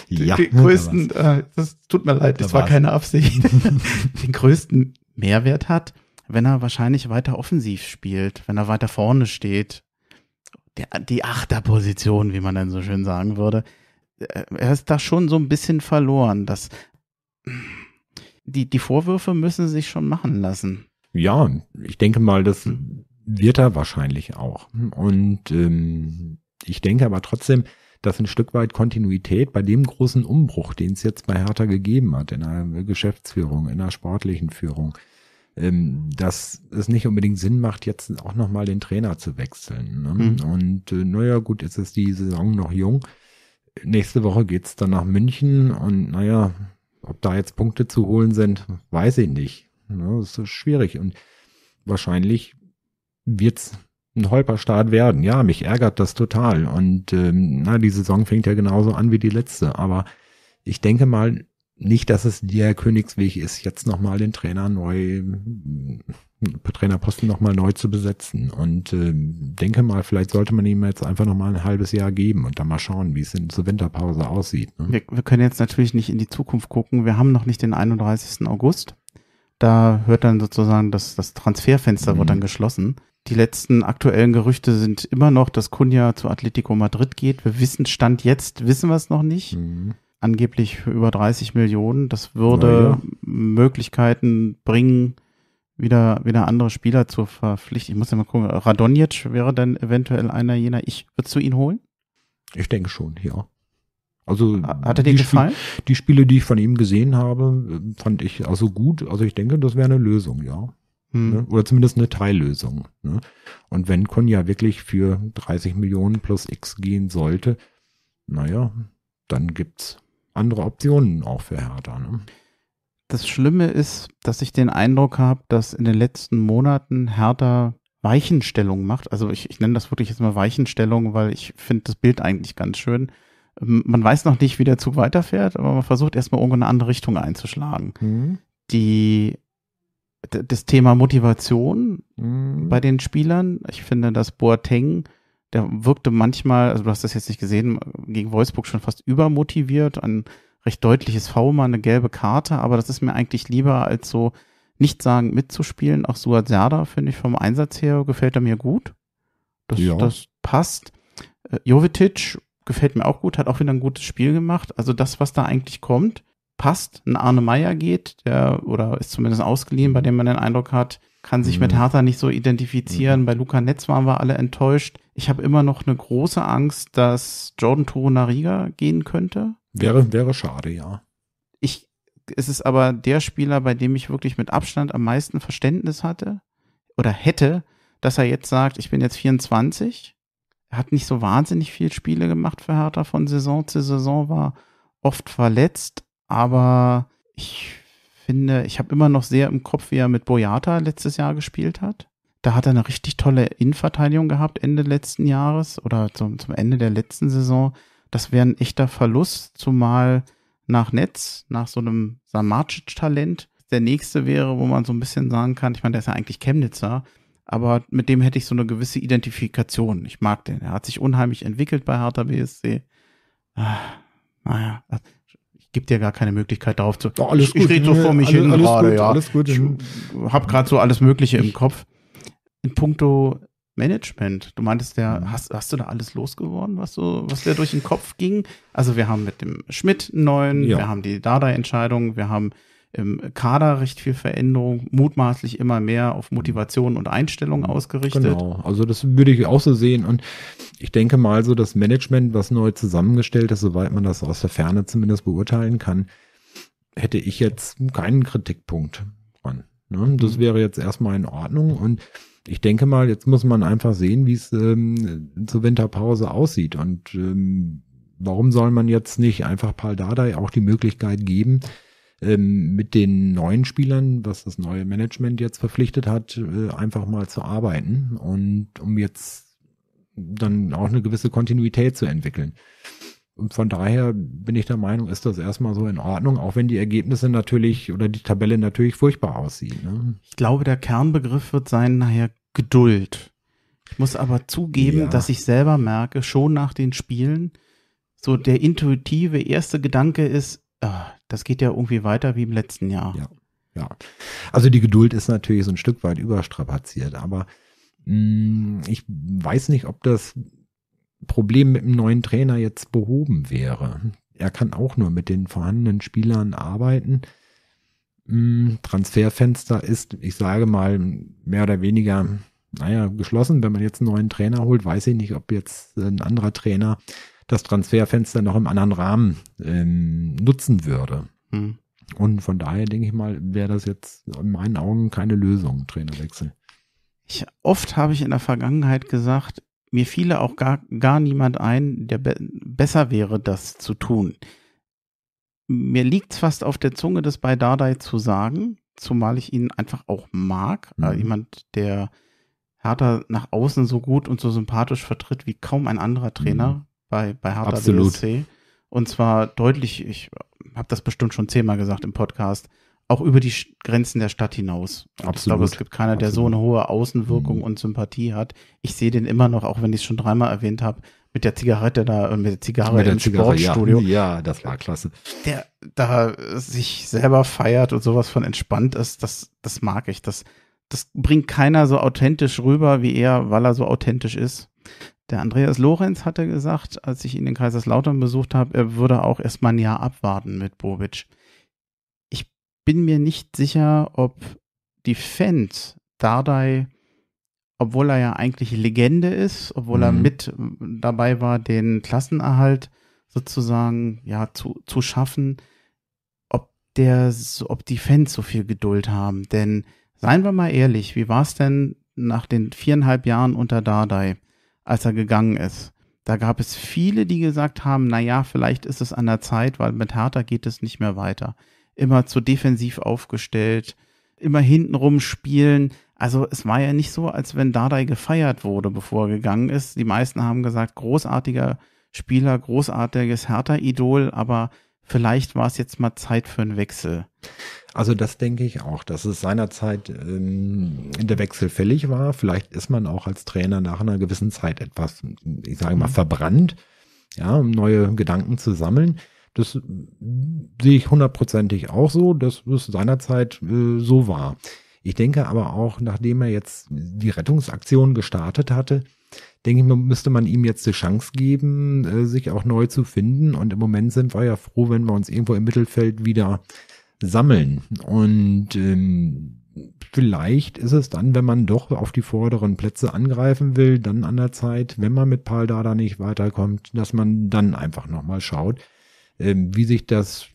ja, den größten, äh, das tut mir leid, das war keine Absicht. den größten Mehrwert hat, wenn er wahrscheinlich weiter offensiv spielt, wenn er weiter vorne steht. Der, die Achterposition, wie man dann so schön sagen würde. Äh, er ist da schon so ein bisschen verloren. dass die, die Vorwürfe müssen sich schon machen lassen. Ja, ich denke mal, das wird er wahrscheinlich auch. Und ähm, ich denke aber trotzdem, dass ein Stück weit Kontinuität bei dem großen Umbruch, den es jetzt bei Hertha gegeben hat, in einer Geschäftsführung, in einer sportlichen Führung, ähm, dass es nicht unbedingt Sinn macht, jetzt auch nochmal den Trainer zu wechseln. Ne? Mhm. Und äh, naja, gut, jetzt ist die Saison noch jung. Nächste Woche geht's dann nach München und naja, ob da jetzt Punkte zu holen sind, weiß ich nicht. Ja, ne, das ist schwierig und wahrscheinlich wird's ein Holperstart werden. Ja, mich ärgert das total. Und ähm, na, die Saison fängt ja genauso an wie die letzte. Aber ich denke mal nicht, dass es der Königsweg ist, jetzt nochmal den Trainer neu Trainerposten nochmal neu zu besetzen. Und äh, denke mal, vielleicht sollte man ihm jetzt einfach nochmal ein halbes Jahr geben und dann mal schauen, wie es in zur Winterpause aussieht. Ne? Wir, wir können jetzt natürlich nicht in die Zukunft gucken. Wir haben noch nicht den 31. August. Da hört dann sozusagen das, das Transferfenster mhm. wird dann geschlossen. Die letzten aktuellen Gerüchte sind immer noch, dass Kunja zu Atletico Madrid geht. Wir wissen, Stand jetzt wissen wir es noch nicht. Mhm angeblich über 30 Millionen. Das würde ja, Möglichkeiten bringen, wieder, wieder andere Spieler zu verpflichten. Ich muss ja mal gucken. Radonjic wäre dann eventuell einer jener. Ich, würdest du ihn holen? Ich denke schon, ja. Also hat er dir gefallen? Spiel, die Spiele, die ich von ihm gesehen habe, fand ich also gut. Also ich denke, das wäre eine Lösung, ja. Hm. Ne? Oder zumindest eine Teillösung. Ne? Und wenn Konja wirklich für 30 Millionen plus X gehen sollte, naja, dann gibt es andere Optionen auch für Hertha. Ne? Das Schlimme ist, dass ich den Eindruck habe, dass in den letzten Monaten Hertha Weichenstellung macht. Also ich, ich nenne das wirklich jetzt mal Weichenstellung, weil ich finde das Bild eigentlich ganz schön. Ähm, man weiß noch nicht, wie der Zug weiterfährt, aber man versucht erstmal irgendwo eine andere Richtung einzuschlagen. Mhm. Die das Thema Motivation mhm. bei den Spielern. Ich finde, dass Boateng, der wirkte manchmal, also du hast das jetzt nicht gesehen, gegen Wolfsburg schon fast übermotiviert. An recht deutliches V mal eine gelbe Karte, aber das ist mir eigentlich lieber als so nicht sagen mitzuspielen. Auch Suat Serda finde ich vom Einsatz her gefällt er mir gut. Das, ja. das passt. Äh, Jovetic gefällt mir auch gut, hat auch wieder ein gutes Spiel gemacht. Also das, was da eigentlich kommt, passt. Ein Arne Meyer geht, der oder ist zumindest ausgeliehen, bei dem man den Eindruck hat, kann sich mhm. mit Hertha nicht so identifizieren. Mhm. Bei Luca Netz waren wir alle enttäuscht. Ich habe immer noch eine große Angst, dass Jordan Toro nach Riga gehen könnte. Wäre, wäre schade, ja. Ich, es ist aber der Spieler, bei dem ich wirklich mit Abstand am meisten Verständnis hatte oder hätte, dass er jetzt sagt, ich bin jetzt 24. Er hat nicht so wahnsinnig viel Spiele gemacht für Hertha von Saison zu Saison, war oft verletzt, aber ich finde, ich habe immer noch sehr im Kopf, wie er mit Boyata letztes Jahr gespielt hat. Da hat er eine richtig tolle Innenverteidigung gehabt Ende letzten Jahres oder zum, zum Ende der letzten Saison das wäre ein echter Verlust, zumal nach Netz, nach so einem Samacic-Talent, der nächste wäre, wo man so ein bisschen sagen kann, ich meine, der ist ja eigentlich Chemnitzer, aber mit dem hätte ich so eine gewisse Identifikation. Ich mag den. Er hat sich unheimlich entwickelt bei Hertha BSC. Ah, naja, also, ich gebe dir gar keine Möglichkeit darauf zu. Ja, ich, ich rede so vor mich alles, hin alles gerade, gut, ja. Alles gut. Ich habe gerade so alles Mögliche im Kopf. In puncto Management. Du meintest ja, mhm. hast, hast du da alles losgeworden, was so, was dir durch den Kopf ging? Also wir haben mit dem Schmidt einen neuen, ja. wir haben die Dada-Entscheidung, wir haben im Kader recht viel Veränderung, mutmaßlich immer mehr auf Motivation und Einstellung mhm. ausgerichtet. Genau, also das würde ich auch so sehen. Und ich denke mal so, das Management, was neu zusammengestellt ist, soweit man das aus der Ferne zumindest beurteilen kann, hätte ich jetzt keinen Kritikpunkt dran. Ne? Das mhm. wäre jetzt erstmal in Ordnung und ich denke mal, jetzt muss man einfach sehen, wie es ähm, zur Winterpause aussieht. Und ähm, warum soll man jetzt nicht einfach Paul Dardai auch die Möglichkeit geben, ähm, mit den neuen Spielern, was das neue Management jetzt verpflichtet hat, äh, einfach mal zu arbeiten und um jetzt dann auch eine gewisse Kontinuität zu entwickeln. Und von daher bin ich der Meinung, ist das erstmal so in Ordnung, auch wenn die Ergebnisse natürlich oder die Tabelle natürlich furchtbar aussieht. Ne? Ich glaube, der Kernbegriff wird sein, nachher Geduld. Ich muss aber zugeben, ja. dass ich selber merke, schon nach den Spielen, so der intuitive erste Gedanke ist, ah, das geht ja irgendwie weiter wie im letzten Jahr. Ja, ja. Also die Geduld ist natürlich so ein Stück weit überstrapaziert, aber mh, mm, ich weiß nicht, ob das Problem mit dem neuen Trainer jetzt behoben wäre. Er kann auch nur mit den vorhandenen Spielern arbeiten. Hm, Transferfenster ist, ich sage mal, mehr oder weniger, naja, geschlossen. Wenn man jetzt einen neuen Trainer holt, weiß ich nicht, ob jetzt ein anderer Trainer das Transferfenster noch im anderen Rahmen ähm, nutzen würde. Hm. Und von daher denke ich mal, wäre das jetzt in meinen Augen keine Lösung, Trainerwechsel. Ich, oft habe ich in der Vergangenheit gesagt, mir fiele auch gar, gar niemand ein, der be besser wäre, das zu tun. Mir liegt es fast auf der Zunge, das bei Dardai zu sagen, zumal ich ihn einfach auch mag. Äh, mhm. Äh, jemand, der Hertha nach außen so gut und so sympathisch vertritt wie kaum ein anderer Trainer mhm. bei, bei Hertha Absolut. BSC. Und zwar deutlich, ich habe das bestimmt schon zehnmal gesagt im Podcast, auch über die Grenzen der Stadt hinaus. Absolut. Ich glaube, es gibt keiner, der Absolut. so eine hohe Außenwirkung mhm. und Sympathie hat. Ich sehe den immer noch, auch wenn ich es schon dreimal erwähnt habe, mit der Zigarette da, äh, mit der Zigarre mit der im Zigarre, Sportstudio. Ja. ja. das war klasse. Der da sich selber feiert und sowas von entspannt ist, das, das mag ich. Das, das bringt keiner so authentisch rüber wie er, weil er so authentisch ist. Der Andreas Lorenz hatte gesagt, als ich ihn in Kaiserslautern besucht habe, er würde auch erstmal ein Jahr abwarten mit Bobic bin mir nicht sicher, ob die Fans Dardai, obwohl er ja eigentlich Legende ist, obwohl mhm. er mit äh, dabei war, den Klassenerhalt sozusagen ja zu, zu schaffen, ob der, ob die Fans so viel Geduld haben. Denn seien wir mal ehrlich, wie war es denn nach den viereinhalb Jahren unter Dardai, als er gegangen ist? Da gab es viele, die gesagt haben, na ja, vielleicht ist es an der Zeit, weil mit Hertha geht es nicht mehr weiter immer zu defensiv aufgestellt, immer hintenrum spielen. Also es war ja nicht so, als wenn Dardai gefeiert wurde, bevor er gegangen ist. Die meisten haben gesagt, großartiger Spieler, großartiges Hertha-Idol, aber vielleicht war es jetzt mal Zeit für einen Wechsel. Also das denke ich auch, dass es seinerzeit ähm, der Wechsel fällig war. Vielleicht ist man auch als Trainer nach einer gewissen Zeit etwas, ich sage mal, mhm. verbrannt, ja, um neue Gedanken zu sammeln. Das äh, sehe ich hundertprozentig auch so, dass es seinerzeit äh, so war. Ich denke aber auch, nachdem er jetzt die Rettungsaktion gestartet hatte, denke ich, müsste man ihm jetzt die Chance geben, äh, sich auch neu zu finden. Und im Moment sind wir ja froh, wenn wir uns irgendwo im Mittelfeld wieder sammeln. Und ähm, vielleicht ist es dann, wenn man doch auf die vorderen Plätze angreifen will, dann an der Zeit, wenn man mit Paul Dada nicht weiterkommt, dass man dann einfach nochmal schaut, ähm, wie sich das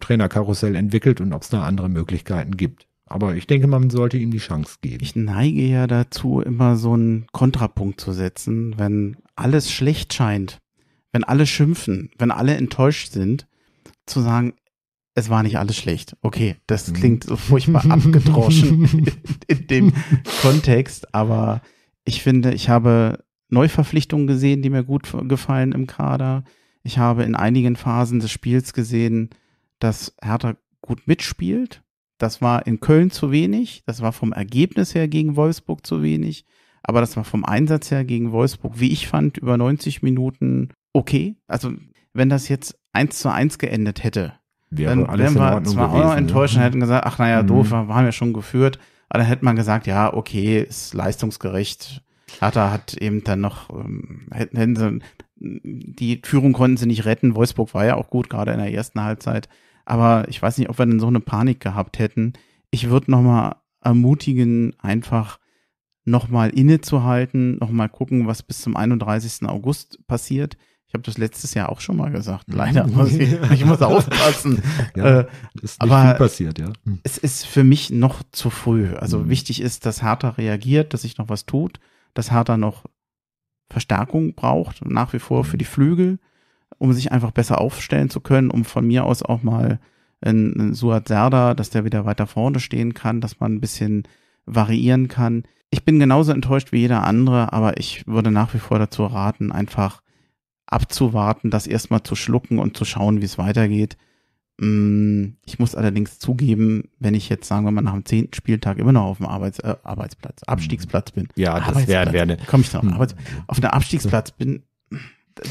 Trainerkarussell entwickelt und ob es da andere Möglichkeiten gibt. Aber ich denke, man sollte ihm die Chance geben. Ich neige ja dazu, immer so einen Kontrapunkt zu setzen, wenn alles schlecht scheint, wenn alle schimpfen, wenn alle enttäuscht sind, zu sagen, es war nicht alles schlecht. Okay, das mhm. klingt so furchtbar abgedroschen in dem Kontext, aber ich finde, ich habe Neuverpflichtungen gesehen, die mir gut gefallen im Kader. Ich habe in einigen Phasen des Spiels gesehen, dass Hertha gut mitspielt. Das war in Köln zu wenig. Das war vom Ergebnis her gegen Wolfsburg zu wenig. Aber das war vom Einsatz her gegen Wolfsburg, wie ich fand, über 90 Minuten okay. Also, wenn das jetzt eins zu eins geendet hätte, wäre dann wären wir zwar auch noch enttäuscht und hätten gesagt, ach naja, mhm. doof, haben ja schon geführt. Aber dann hätte man gesagt, ja, okay, ist leistungsgerecht. Hertha hat eben dann noch, ähm, hätten, hätten sie die Führung konnten sie nicht retten. Wolfsburg war ja auch gut, gerade in der ersten Halbzeit. Aber ich weiß nicht, ob wir denn so eine Panik gehabt hätten. Ich würde nochmal ermutigen, einfach nochmal innezuhalten, nochmal gucken, was bis zum 31. August passiert. Ich habe das letztes Jahr auch schon mal gesagt, leider. Muss also ich, ich, muss aufpassen. ja, äh, ist nicht Aber viel passiert, ja. Hm. Es ist für mich noch zu früh. Also mhm. wichtig ist, dass Hertha reagiert, dass sich noch was tut, dass Hertha noch Verstärkung braucht, nach wie vor für die Flügel, um sich einfach besser aufstellen zu können, um von mir aus auch mal ein Suat Serdar, dass der wieder weiter vorne stehen kann, dass man ein bisschen variieren kann. Ich bin genauso enttäuscht wie jeder andere, aber ich würde nach wie vor dazu raten, einfach abzuwarten, das erstmal zu schlucken und zu schauen, wie es weitergeht. Mm, ich muss allerdings zugeben, wenn ich jetzt, sagen wir mal, nach dem zehnten Spieltag immer noch auf dem Arbeits, äh, Arbeitsplatz, mhm. Abstiegsplatz bin. Ja, das wäre wär eine. Komm ich noch, auf mhm. Arbeits auf einem Abstiegsplatz bin,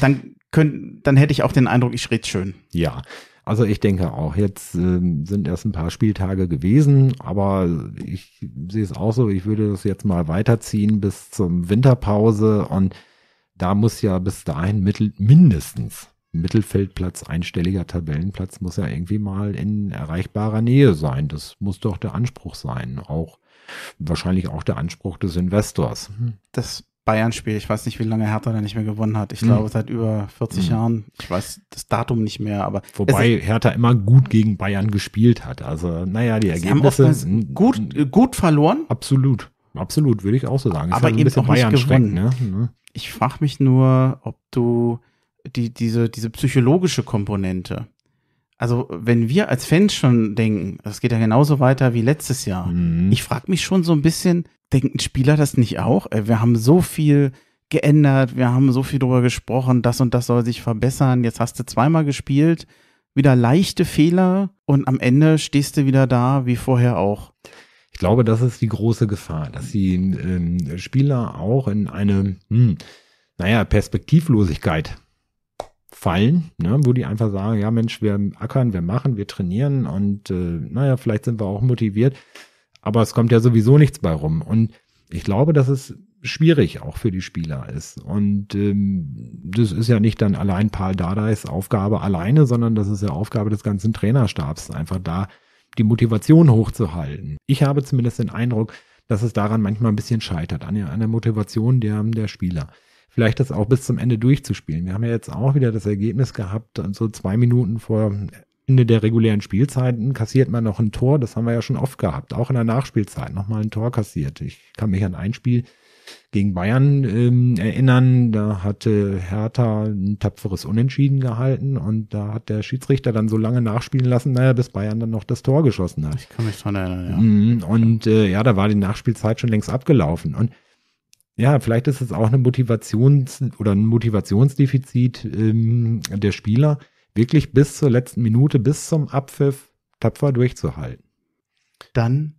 dann, könnt, dann hätte ich auch den Eindruck, ich rede schön. Ja. Also ich denke auch, jetzt äh, sind erst ein paar Spieltage gewesen, aber ich sehe es auch so, ich würde das jetzt mal weiterziehen bis zum Winterpause und da muss ja bis dahin mittel mindestens Mittelfeldplatz, einstelliger Tabellenplatz muss ja irgendwie mal in erreichbarer Nähe sein. Das muss doch der Anspruch sein. Auch wahrscheinlich auch der Anspruch des Investors. Hm. Das Bayern-Spiel, ich weiß nicht, wie lange Hertha da nicht mehr gewonnen hat. Ich mhm. glaube, seit über 40 mhm. Jahren. Ich weiß das Datum nicht mehr, aber. Wobei Hertha immer gut gegen Bayern gespielt hat. Also, naja, die Ergebnisse. sind gut, gut verloren. Absolut. Absolut, würde ich auch so sagen. Aber eben auch Bayern nicht gewonnen. ne? ne? Ich frage mich nur, ob du die, diese, diese psychologische Komponente. Also, wenn wir als Fans schon denken, das geht ja genauso weiter wie letztes Jahr. Mhm. Ich frage mich schon so ein bisschen, denken Spieler das nicht auch? Äh, wir haben so viel geändert, wir haben so viel drüber gesprochen, das und das soll sich verbessern. Jetzt hast du zweimal gespielt, wieder leichte Fehler und am Ende stehst du wieder da wie vorher auch. Ich glaube, das ist die große Gefahr, dass die ähm, Spieler auch in eine, hm, naja, Perspektivlosigkeit fallen, ne, wo die einfach sagen, ja Mensch, wir ackern, wir machen, wir trainieren und äh, naja, vielleicht sind wir auch motiviert, aber es kommt ja sowieso nichts bei rum. Und ich glaube, dass es schwierig auch für die Spieler ist. Und ähm, das ist ja nicht dann allein Paul Dardais Aufgabe alleine, sondern das ist ja Aufgabe des ganzen Trainerstabs, einfach da die Motivation hochzuhalten. Ich habe zumindest den Eindruck, dass es daran manchmal ein bisschen scheitert, an der, an der Motivation der, der Spieler vielleicht das auch bis zum Ende durchzuspielen. Wir haben ja jetzt auch wieder das Ergebnis gehabt, so also zwei Minuten vor Ende der regulären Spielzeiten kassiert man noch ein Tor. Das haben wir ja schon oft gehabt. Auch in der Nachspielzeit nochmal ein Tor kassiert. Ich kann mich an ein Spiel gegen Bayern ähm, erinnern. Da hatte Hertha ein tapferes Unentschieden gehalten und da hat der Schiedsrichter dann so lange nachspielen lassen, naja, bis Bayern dann noch das Tor geschossen hat. Ich kann mich dran erinnern, ja. Mhm, und äh, ja, da war die Nachspielzeit schon längst abgelaufen. Und ja, vielleicht ist es auch eine Motivations- oder ein Motivationsdefizit ähm, der Spieler, wirklich bis zur letzten Minute, bis zum Abpfiff tapfer durchzuhalten. Dann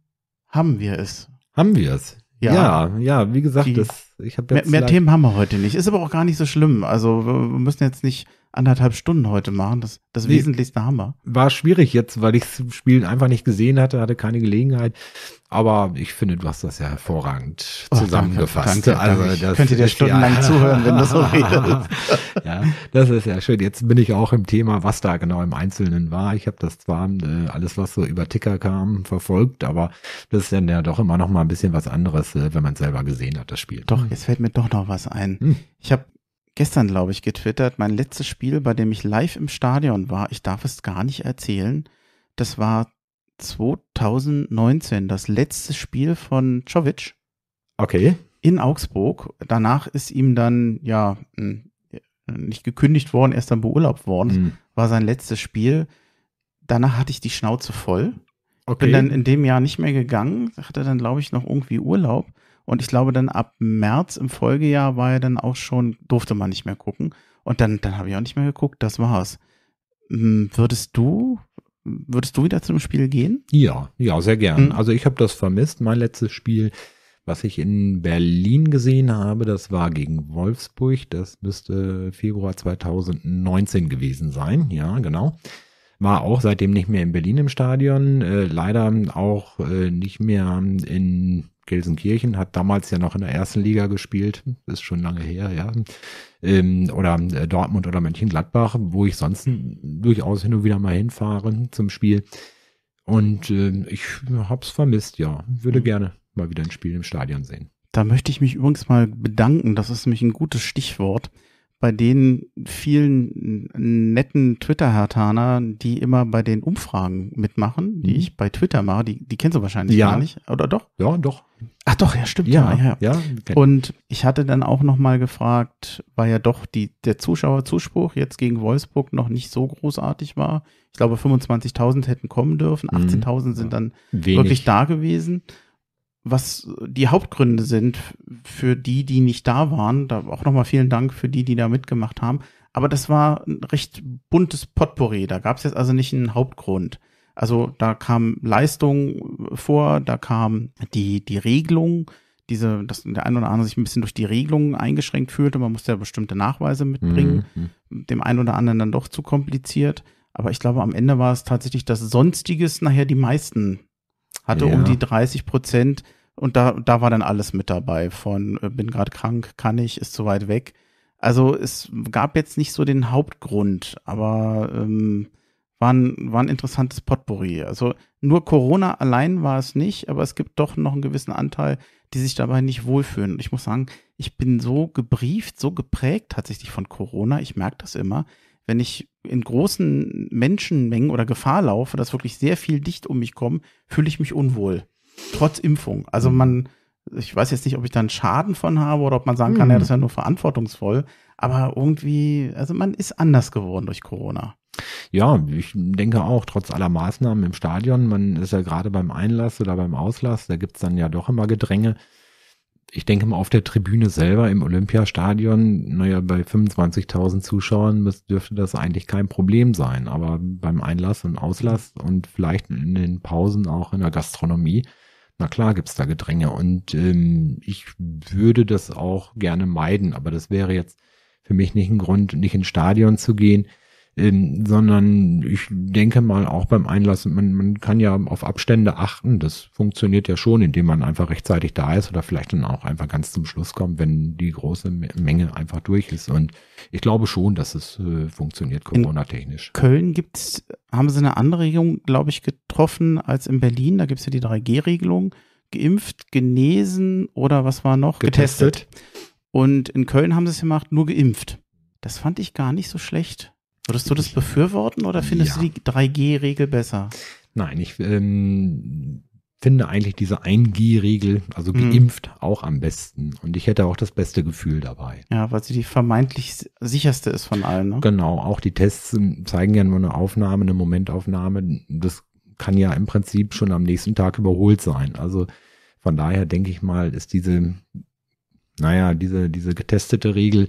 haben wir es. Haben wir es. Ja, ja, ja wie gesagt, das, ich habe jetzt. Mehr, mehr Themen haben wir heute nicht. Ist aber auch gar nicht so schlimm. Also wir müssen jetzt nicht anderthalb Stunden heute machen. Das, das nee, wesentlichste wir. War schwierig jetzt, weil ich das Spiel einfach nicht gesehen hatte, hatte keine Gelegenheit. Aber ich finde, du hast das ja hervorragend oh, zusammengefasst. Danke, danke, also, das könnt ihr dir stundenlang ja, zuhören, wenn das so redest. ja, das ist ja schön. Jetzt bin ich auch im Thema, was da genau im Einzelnen war. Ich habe das zwar äh, alles, was so über Ticker kam, verfolgt, aber das ist dann ja doch immer noch mal ein bisschen was anderes, äh, wenn man selber gesehen hat, das Spiel. Doch, jetzt fällt mir doch noch was ein. Hm. Ich habe gestern, glaube ich, getwittert, mein letztes Spiel, bei dem ich live im Stadion war, ich darf es gar nicht erzählen, das war 2019, das letzte Spiel von Czovic. Okay. In Augsburg. Danach ist ihm dann, ja, hm, nicht gekündigt worden, erst dann beurlaubt worden. Mhm. War sein letztes Spiel. Danach hatte ich die Schnauze voll. Okay. Bin dann in dem Jahr nicht mehr gegangen, hatte dann, glaube ich, noch irgendwie Urlaub und ich glaube, dann ab März im Folgejahr war er dann auch schon, durfte man nicht mehr gucken. Und dann, dann habe ich auch nicht mehr geguckt, das war's. Hm, würdest du, würdest du wieder zum Spiel gehen? Ja, ja, sehr gern. Mhm. Also ich habe das vermisst. Mein letztes Spiel, was ich in Berlin gesehen habe, das war gegen Wolfsburg. Das müsste Februar 2019 gewesen sein. Ja, genau war auch seitdem nicht mehr in Berlin im Stadion, äh, leider auch äh, nicht mehr in Gelsenkirchen, hat damals ja noch in der ersten Liga gespielt, ist schon lange her, ja. Ähm, oder äh, Dortmund oder Mönchengladbach, wo ich sonst durchaus hin und wieder mal hinfahre zum Spiel. Und äh, ich hab's vermisst, ja. Würde mhm. gerne mal wieder ein Spiel im Stadion sehen. Da möchte ich mich übrigens mal bedanken. Das ist nämlich ein gutes Stichwort bei den vielen netten twitter hertaner die immer bei den Umfragen mitmachen, die mhm. ich bei Twitter mache, die, die kennst du wahrscheinlich ja. gar nicht, oder doch? Ja, doch. Ach doch, ja, stimmt. Ja, ja. ja. ja okay. Und ich hatte dann auch nochmal gefragt, weil ja doch die, der Zuschauerzuspruch jetzt gegen Wolfsburg noch nicht so großartig war. Ich glaube, 25.000 hätten kommen dürfen, 18.000 mhm. sind dann Wenig. wirklich da gewesen was die Hauptgründe sind für die, die nicht da waren. Da auch nochmal vielen Dank für die, die da mitgemacht haben. Aber das war ein recht buntes Potpourri. Da gab es jetzt also nicht einen Hauptgrund. Also da kam Leistung äh, vor, da kam die, die Regelung, diese, dass der eine oder andere sich ein bisschen durch die Regelungen eingeschränkt fühlte. Man musste ja bestimmte Nachweise mitbringen. Mhm, mhm. Dem einen oder anderen dann doch zu kompliziert. Aber ich glaube, am Ende war es tatsächlich, dass Sonstiges nachher die meisten hatte ja. um die 30 Prozent und da, da war dann alles mit dabei von äh, bin gerade krank, kann ich, ist zu weit weg. Also es gab jetzt nicht so den Hauptgrund, aber ähm, war, ein, war ein interessantes Potpourri. Also nur Corona allein war es nicht, aber es gibt doch noch einen gewissen Anteil, die sich dabei nicht wohlfühlen. Und ich muss sagen, ich bin so gebrieft, so geprägt tatsächlich von Corona, ich merke das immer, wenn ich in großen Menschenmengen oder Gefahr laufe, dass wirklich sehr viel dicht um mich kommen, fühle ich mich unwohl. Trotz Impfung. Also man, ich weiß jetzt nicht, ob ich da einen Schaden von habe oder ob man sagen kann, mhm. ja, das ist ja nur verantwortungsvoll. Aber irgendwie, also man ist anders geworden durch Corona. Ja, ich denke auch, trotz aller Maßnahmen im Stadion, man ist ja gerade beim Einlass oder beim Auslass, da gibt es dann ja doch immer Gedränge ich denke mal, auf der Tribüne selber im Olympiastadion, naja, bei 25.000 Zuschauern dürfte das eigentlich kein Problem sein. Aber beim Einlass und Auslass und vielleicht in den Pausen auch in der Gastronomie, na klar gibt's da Gedränge. Und ähm, ich würde das auch gerne meiden, aber das wäre jetzt für mich nicht ein Grund, nicht ins Stadion zu gehen, ähm, sondern ich denke mal auch beim Einlassen, man, man kann ja auf Abstände achten, das funktioniert ja schon, indem man einfach rechtzeitig da ist oder vielleicht dann auch einfach ganz zum Schluss kommt, wenn die große Menge einfach durch ist. Und ich glaube schon, dass es äh, funktioniert, Corona-technisch. Köln gibt's, haben sie eine andere Regelung, glaube ich, getroffen als in Berlin. Da gibt's ja die 3G-Regelung. Geimpft, genesen oder was war noch? Getestet. Getestet. Und in Köln haben sie es gemacht, nur geimpft. Das fand ich gar nicht so schlecht. Würdest du das befürworten oder findest ja. du die 3G-Regel besser? Nein, ich ähm, finde eigentlich diese 1G-Regel, also mhm. geimpft, mhm. auch am besten. Und ich hätte auch das beste Gefühl dabei. Ja, weil sie die vermeintlich sicherste ist von allen. Ne? Genau, auch die Tests ähm, zeigen ja nur eine Aufnahme, eine Momentaufnahme. Das kann ja im Prinzip schon am nächsten Tag überholt sein. Also von daher denke ich mal, ist diese, naja, diese, diese getestete Regel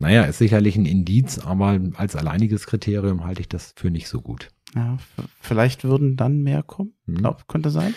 naja, ist sicherlich ein Indiz, aber als alleiniges Kriterium halte ich das für nicht so gut. Ja, vielleicht würden dann mehr kommen, mhm. glaub, könnte sein,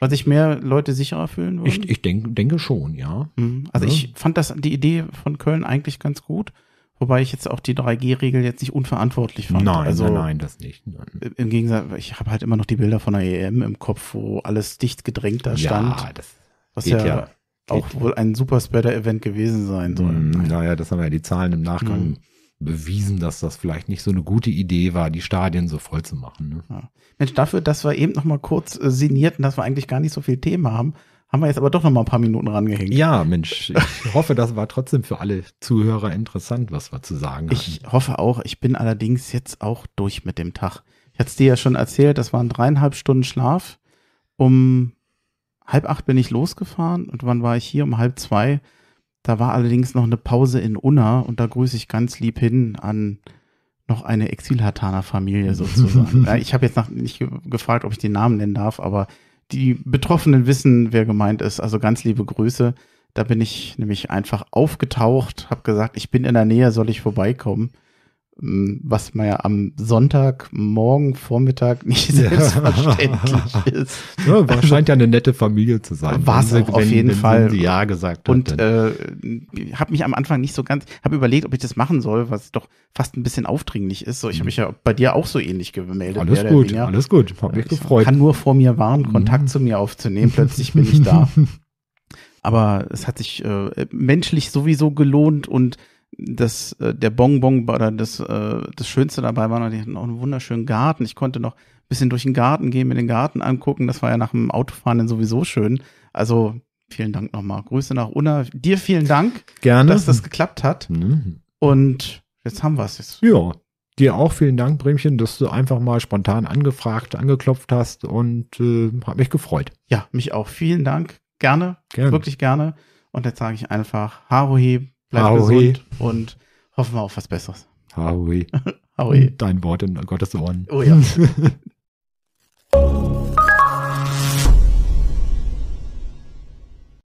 weil sich mehr Leute sicherer fühlen würden. Ich, ich denk, denke schon, ja. Mhm. Also ja. ich fand das die Idee von Köln eigentlich ganz gut, wobei ich jetzt auch die 3G-Regel jetzt nicht unverantwortlich fand. Nein, also, nein, nein, das nicht. Nein. Im Gegensatz, ich habe halt immer noch die Bilder von der EM im Kopf, wo alles dicht gedrängt da stand. Ja, das was ja, ja, auch wohl ein Super Spreader-Event gewesen sein soll. Mm, naja, das haben ja die Zahlen im Nachgang mm. bewiesen, dass das vielleicht nicht so eine gute Idee war, die Stadien so voll zu machen. Ne? Ja. Mensch, dafür, dass wir eben noch mal kurz äh, sinnierten, dass wir eigentlich gar nicht so viel Thema haben, haben wir jetzt aber doch noch mal ein paar Minuten rangehängt. Ja, Mensch, ich hoffe, das war trotzdem für alle Zuhörer interessant, was wir zu sagen haben. Ich hoffe auch. Ich bin allerdings jetzt auch durch mit dem Tag. Ich hatte es dir ja schon erzählt, das waren dreieinhalb Stunden Schlaf um halb acht bin ich losgefahren und wann war ich hier? Um halb zwei. Da war allerdings noch eine Pause in Unna und da grüße ich ganz lieb hin an noch eine Exilhataner-Familie sozusagen. ich habe jetzt noch nicht gefragt, ob ich den Namen nennen darf, aber die Betroffenen wissen, wer gemeint ist. Also ganz liebe Grüße. Da bin ich nämlich einfach aufgetaucht, habe gesagt, ich bin in der Nähe, soll ich vorbeikommen was man ja am Sonntagmorgen, Vormittag nicht selbstverständlich ja. ist. Ja, also, scheint ja eine nette Familie zu sein. War es auch wenn, auf jeden wenn Fall. ja gesagt Und äh, habe mich am Anfang nicht so ganz, habe überlegt, ob ich das machen soll, was doch fast ein bisschen aufdringlich ist. So, ich habe mhm. mich ja bei dir auch so ähnlich gemeldet. Alles gut, weniger. alles gut. Hab mich ich gefreut. kann nur vor mir warnen, mhm. Kontakt mhm. zu mir aufzunehmen. Plötzlich bin ich da. Aber es hat sich äh, menschlich sowieso gelohnt und das, äh, der Bonbon oder das, äh, das Schönste dabei war, die hatten auch einen wunderschönen Garten. Ich konnte noch ein bisschen durch den Garten gehen, mir den Garten angucken. Das war ja nach dem Autofahren dann sowieso schön. Also vielen Dank nochmal. Grüße nach Unna. Dir vielen Dank, Gerne. dass das geklappt hat. Mhm. Und jetzt haben wir es. Ja. Dir auch vielen Dank, Bremchen, dass du einfach mal spontan angefragt, angeklopft hast und äh, hat mich gefreut. Ja, mich auch. Vielen Dank. Gerne. gerne. Wirklich gerne. Und jetzt sage ich einfach Haruhi bleib Aoi. gesund und hoffen wir auf was Besseres. Aoi. Aoi. Dein Wort in Gottes Ohren. Oh ja.